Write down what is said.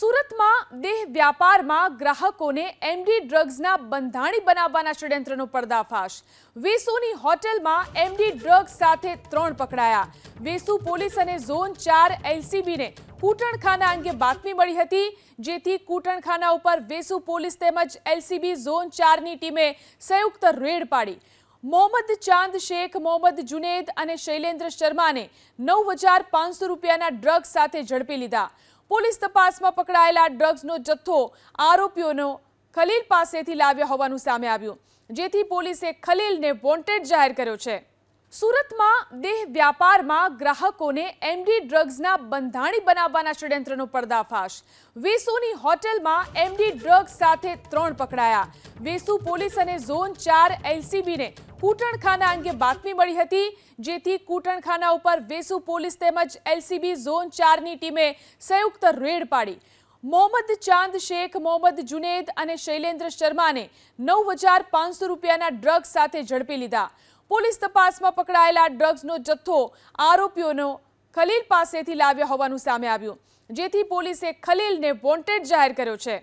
સુરત માં દેહ વેપાર માં ગ્રાહકો ને એમડી ડ્રગ્સ ના બંધાણી બનાવવાનો શડંત્ર નો પડદા ફાશ વેસુ ની હોટેલ માં એમડી ડ્રગ્સ સાથે 3 પકડાયા વેસુ પોલીસ અને ઝોન 4 એલસીબી ને કૂટણખાના અંગે બાતમી મળી હતી જેથી કૂટણખાના ઉપર વેસુ પોલીસ તેમજ એલસીબી ઝોન 4 ની ટીમે સંયુક્ત રેડ પાડી મોહમ્મદ ચાંદ શેખ મોહમ્મદ જુનેદ અને શૈલેન્દ્ર શર્મા ને 9500 રૂપિયા ના ડ્રગ્સ સાથે જડપી લીધા પોલીસ તપાસમાં પકડાયેલા ડ્રગ્સનો જથ્થો આરોપીઓનો ખલીલ પાસેથીથી લાવ્યા હોવાનું સામે આવ્યું જેથી પોલીસે ખલીલને વોન્ટેડ જાહેર કર્યો છે સુરતમાં દેહ વેપારમાં ગ્રાહકોને એમડી ડ્રગ્સના બંધાણી બનાવવાના ષડયંત્રનો પડદો ફાટ 20 ની હોટેલમાં એમડી ડ્રગ્સ સાથે 3 પકડાયા વેસૂ પોલીસ અને ઝોન 4 એલસીબીને કુટણખાના અંગે વાતમી મળી હતી જેથી કુટણખાના ઉપર વેસુ પોલીસ તેમજ એલસીબી ઝોન 4 ની ટીમે સંયુક્ત રેડ પાડી મોહમ્મદ ચાંદ શેખ મોહમ્મદ જુનેદ અને શૈલેન્દ્ર શર્માને 9500 રૂપિયાના ડ્રગ સાથે ઝડપી લીધા પોલીસ તપાસમાં પકડાયેલા ડ્રગ્સનો જથ્થો આરોપીઓનો ખલીલ પાસેથી લાવ્યો હોવાનું સામે આવ્યું જેથી પોલીસે ખલીલ ને વોન્ટેડ જાહેર કર્યો છે